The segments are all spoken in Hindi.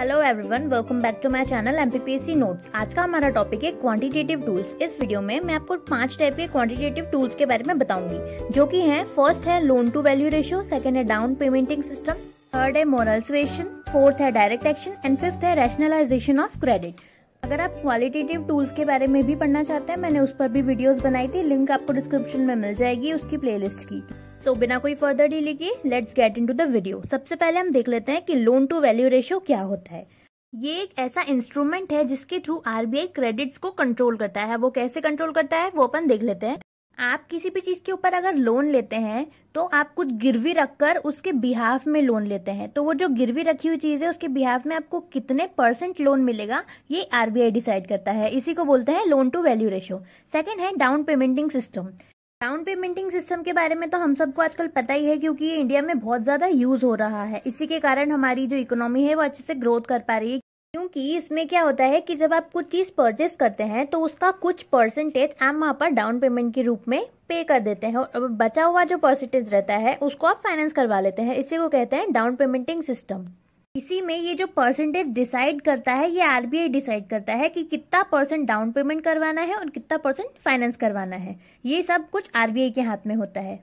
hello everyone welcome back to my channel MPPSC notes आज का हमारा टॉपिक है क्वांटिटेटिव टूल्स इस वीडियो में मैं आपको पांच टाइप के क्वांटिटेटिव टूल्स के बारे में बताऊंगी जो कि है फर्स्ट है loan to value ratio second है डाउन पेमेंटिंग सिस्टम थर्ड है मोरल स्वेशन फोर्थ है डायरेक्ट एक्शन एंड फिफ्थ है रैशनलाइजेशन ऑफ क्रेडिट अगर आप क्वालिटेटिव टूल्स के बारे में भी पढ़ना चाहते हैं मैंने उस पर भी वीडियोस बनाई थी लिंक आपको डिस्क्रिप्शन में मिल जाएगी उसकी प्लेलिस्ट की सो so, बिना कोई फर्दर डीले के let's get into the video सबसे पहले हम देख लेते हैं कि लोन टू वैल्यू रेशियो क्या होता है ये एक ऐसा इंस्ट्रूमेंट है जिसके थ्रू आरबीआई क्रेडिट्स को कंट्रोल करता है वो कैसे कंट्रोल करता है वो अपन देख लेते हैं आप किसी भी चीज के ऊपर अगर लोन लेते हैं तो आप कुछ गिरवी रखकर उसके बिहाफ में लोन लेते हैं तो वो जो गिरवी रखी हुई चीज है उसके बिहाफ में आपको कितने परसेंट लोन मिलेगा ये आरबीआई डिसाइड करता है इसी को बोलते हैं loan to value ratio second है डाउन पेमेंटिंग सिस्टम डाउन पेमेंटिंग सिस्टम के बारे में तो हम सबको आजकल पता ही है क्योंकि ये इंडिया में बहुत ज़्यादा यूज़ हो रहा है इसी के कारण हमारी जो इकोनॉमी है वो अच्छे से ग्रोथ कर पा रही है क्योंकि इसमें क्या होता है कि जब आप कुछ चीज़ परचेस करते हैं तो उसका कुछ परसेंटेज आप वहाँ पर डाउन पेमेंट के रूप में पे कर देते हैं और बचा हुआ जो परसेंटेज रहता है उसको आप फाइनेंस करवा लेते हैं इसी को कहते हैं डाउन पेमेंटिंग सिस्टम इसी में ये जो परसेंटेज डिसाइड करता है ये आरबीआई डिसाइड करता है कि कितना परसेंट डाउन पेमेंट करवाना है और कितना परसेंट फाइनेंस करवाना है ये सब कुछ आरबीआई के हाथ में होता है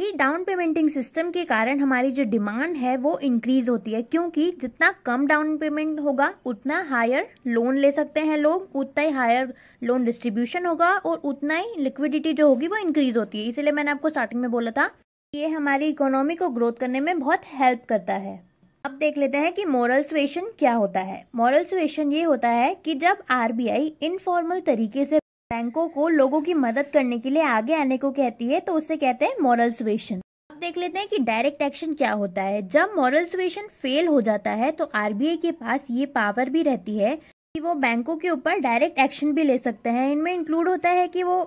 ये डाउन पेमेंटिंग सिस्टम के कारण हमारी जो डिमांड है वो इंक्रीज होती है क्योंकि जितना कम डाउन पेमेंट होगा उतना हायर लोन ले सकते हैं लोग उतना ही हायर लोन डिस्ट्रीब्यूशन होगा और उतना ही लिक्विडिटी जो होगी वो इंक्रीज होती है इसीलिए मैंने आपको स्टार्टिंग में बोला था ये हमारी इकोनॉमी को ग्रोथ करने में बहुत हेल्प करता है अब देख लेते हैं कि मॉरल स्वेशन क्या होता है मॉरल स्वेशन ये होता है कि जब आरबीआई इनफॉर्मल तरीके से बैंकों को लोगों की मदद करने के लिए आगे आने को कहती है तो उसे कहते हैं मॉरल स्वेशन अब देख लेते हैं कि डायरेक्ट एक्शन क्या होता है जब मॉरल स्वेशन फेल हो जाता है तो आरबीआई के पास ये पावर भी रहती है कि वो बैंकों के ऊपर डायरेक्ट एक्शन भी ले सकते हैं इनमें इंक्लूड होता है कि वो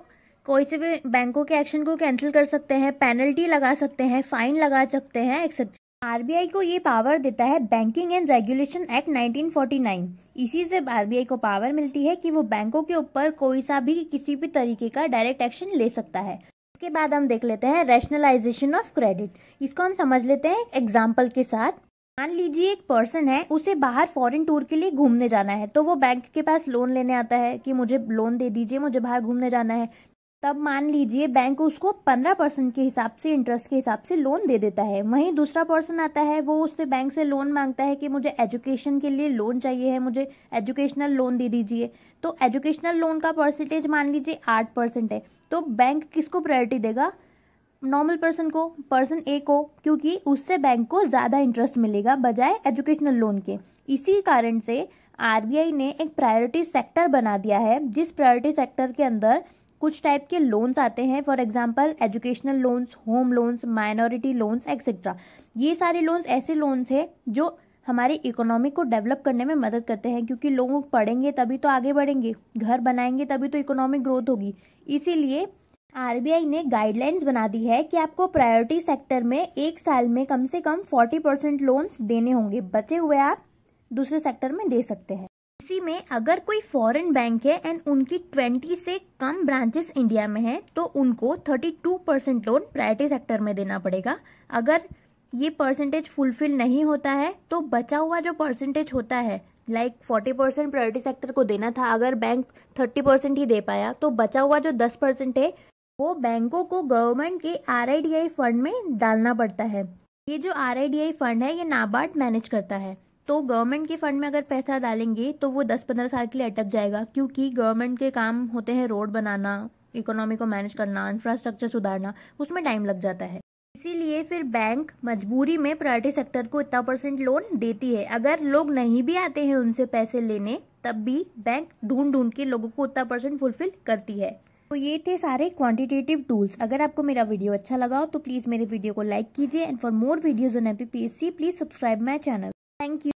कोई से भी बैंकों के एक्शन को कैंसिल कर सकते हैं पेनल्टी लगा सकते हैं फाइन लगा सकते हैं एक्सेट्रा आरबीआई को ये पावर देता है बैंकिंग एंड रेगुलेशन एक्ट 1949 इसी से आरबीआई को पावर मिलती है कि वो बैंकों के ऊपर कोई सा भी किसी भी तरीके का डायरेक्ट एक्शन ले सकता है इसके बाद हम देख लेते हैं रैशनलाइजेशन ऑफ क्रेडिट इसको हम समझ लेते हैं एग्जाम्पल के साथ मान लीजिए एक पर्सन है उसे बाहर फॉरेन टूर के लिए घूमने जाना है तो वो बैंक के पास लोन लेने आता है कि मुझे लोन दे दीजिए मुझे बाहर घूमने जाना है तब मान लीजिए बैंक उसको पंद्रह परसेंट के हिसाब से इंटरेस्ट के हिसाब से लोन दे देता है वहीं दूसरा पर्सन आता है वो उससे बैंक से लोन मांगता है कि मुझे एजुकेशन के लिए लोन चाहिए है मुझे एजुकेशनल लोन दे दीजिए तो एजुकेशनल लोन का परसेंटेज मान लीजिए आठ परसेंट है तो बैंक किसको प्रायोरिटी देगा नॉर्मल पर्सन को पर्सन ए को क्योंकि उससे बैंक को ज़्यादा इंटरेस्ट मिलेगा बजाय एजुकेशनल लोन के इसी कारण से आरबीआई ने एक प्रायोरिटी सेक्टर बना दिया है जिस प्रायोरिटी सेक्टर के अंदर कुछ टाइप के लोन्स आते हैं for example educational loans home loans minority loans etcetera ये सारे लोन्स ऐसे लोन्स हैं जो हमारी इकोनॉमी को डेवलप करने में मदद करते हैं क्योंकि लोग पढ़ेंगे तभी तो आगे बढ़ेंगे घर बनाएंगे तभी तो इकोनॉमिक ग्रोथ होगी इसीलिए आरबीआई ने गाइडलाइंस बना दी है कि आपको प्रायोरिटी सेक्टर में एक साल में कम से कम 40 परसेंट लोन्स देने होंगे बचे हुए आप दूसरे सेक्टर में दे सकते हैं पॉलिसी में अगर कोई फॉरेन बैंक है एंड उनकी ट्वेंटी से कम ब्रांचेस इंडिया में है तो उनको thirty two percent loan priority sector में देना पड़ेगा अगर ये परसेंटेज फुलफिल नहीं होता है तो बचा हुआ जो परसेंटेज होता है like forty percent priority sector को देना था अगर बैंक थर्टी परसेंट ही दे पाया तो बचा हुआ जो दस परसेंट है वो बैंकों को गवर्नमेंट के आर फंड में डालना पड़ता है ये जो आर फंड है ये नाबार्ड मैनेज करता है तो गवर्नमेंट के फंड में अगर पैसा डालेंगे तो वो दस पंद्रह साल के लिए अटक जाएगा क्योंकि गवर्नमेंट के काम होते हैं रोड बनाना इकोनॉमी को मैनेज करना इंफ्रास्ट्रक्चर सुधारना उसमें टाइम लग जाता है इसीलिए फिर बैंक मजबूरी में प्राइवेट सेक्टर को इतना परसेंट लोन देती है अगर लोग नहीं भी आते हैं उनसे पैसे लेने तब भी बैंक ढूंढ ढूंढ के लोगों को उतना परसेंट फुलफिल करती है तो ये थे सारे क्वांटिटेटिव टूल्स अगर आपको मेरा वीडियो अच्छा लगा हो तो प्लीज़ मेरे वीडियो को लाइक कीजिए and for more videos on APPSC please subscribe my channel thank you